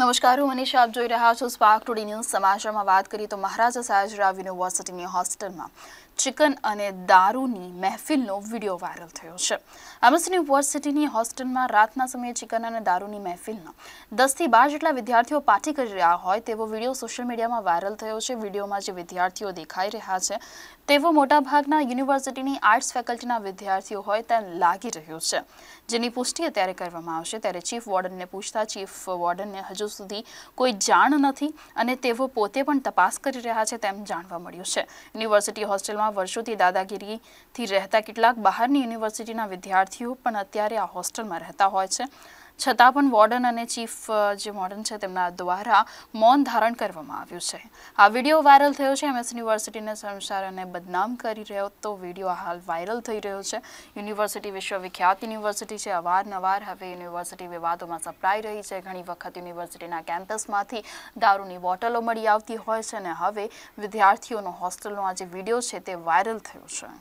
નમસ્કાર હું મનીષા આપ જોઈ રહ્યા છો સ્પાર્ક ટુડી ન્યૂઝ સમાચારમાં વાત કરીએ તો મહારાજા સયાજરાવ યુનિવર્સિટીની હોસ્ટેલમાં ચિકન અને દારૂની મહેફિલનો વિડીયો વાયરલ થયો છે આમસ્ટ યુનિવર્સિટીની હોસ્ટેલમાં રાતના સમયે ચિકન અને દારૂની મહેફિલનો દસથી બાર જેટલા વિદ્યાર્થીઓ પાર્ટી કરી રહ્યા હોય તેવો વિડીયો સોશિયલ મીડિયામાં વાયરલ થયો છે વિડીયોમાં જે વિદ્યાર્થીઓ દેખાઈ રહ્યા છે તેવો મોટાભાગના યુનિવર્સિટીની આર્ટ્સ ફેકલ્ટીના વિદ્યાર્થીઓ હોય તેમ લાગી રહ્યું છે જેની પુષ્ટિ અત્યારે કરવામાં આવશે ત્યારે ચીફ વોર્ડનને પૂછતા ચીફ વોર્ડનને હજુ સુધી કોઈ જાણ નથી અને તેઓ પોતે પણ તપાસ કરી રહ્યા છે તેમ જાણવા મળ્યું છે યુનિવર્સિટી હોસ્ટેલમાં વર્ષોથી દાદાગીરીથી રહેતા કેટલાક બહારની યુનિવર્સિટીના વિદ્યાર્થીઓ પણ અત્યારે આ હોસ્ટેલમાં રહેતા હોય છે છતાં પણ વોર્ડન અને ચીફ જે મોર્ડન છે તેમના દ્વારા મૌન ધારણ કરવામાં આવ્યું છે આ વિડીયો વાયરલ થયો છે એમએસ યુનિવર્સિટીને સંસાર અને બદનામ કરી રહ્યો તો વિડીયો હાલ વાયરલ થઈ રહ્યો છે યુનિવર્સિટી વિશ્વવિખ્યાત યુનિવર્સિટી છે અવારનવાર હવે યુનિવર્સિટી વિવાદોમાં સપડાઈ રહી છે ઘણી વખત યુનિવર્સિટીના કેમ્પસમાંથી દારૂની બોટલો મળી આવતી હોય છે અને હવે વિદ્યાર્થીઓનો હોસ્ટેલનો આ જે વિડીયો છે તે વાયરલ થયો છે